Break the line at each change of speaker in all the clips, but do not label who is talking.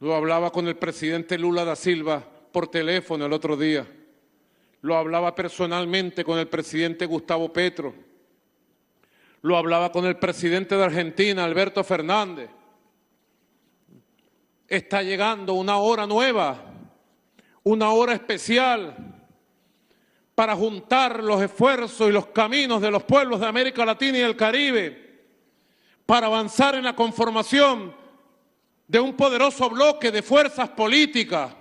Lo hablaba con el presidente Lula da Silva por teléfono el otro día. Lo hablaba personalmente con el presidente Gustavo Petro. Lo hablaba con el presidente de Argentina, Alberto Fernández. Está llegando una hora nueva, una hora especial para juntar los esfuerzos y los caminos de los pueblos de América Latina y el Caribe, para avanzar en la conformación de un poderoso bloque de fuerzas políticas,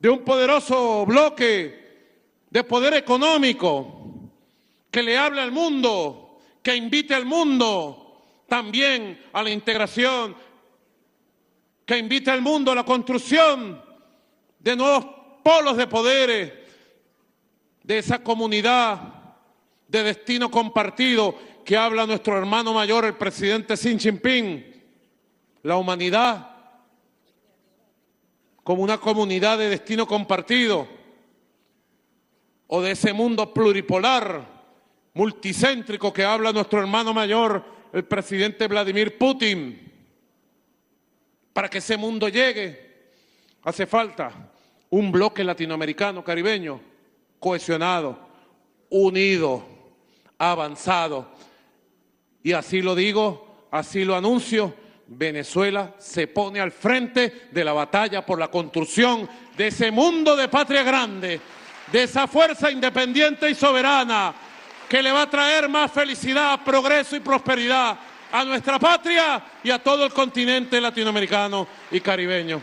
de un poderoso bloque de poder económico que le hable al mundo, que invite al mundo también a la integración, que invite al mundo a la construcción de nuevos polos de poderes de esa comunidad de destino compartido que habla nuestro hermano mayor, el presidente Xi Jinping, la humanidad como una comunidad de destino compartido o de ese mundo pluripolar, multicéntrico que habla nuestro hermano mayor, el presidente Vladimir Putin. Para que ese mundo llegue hace falta un bloque latinoamericano, caribeño, cohesionado, unido, avanzado. Y así lo digo, así lo anuncio Venezuela se pone al frente de la batalla por la construcción de ese mundo de patria grande, de esa fuerza independiente y soberana que le va a traer más felicidad, progreso y prosperidad a nuestra patria y a todo el continente latinoamericano y caribeño.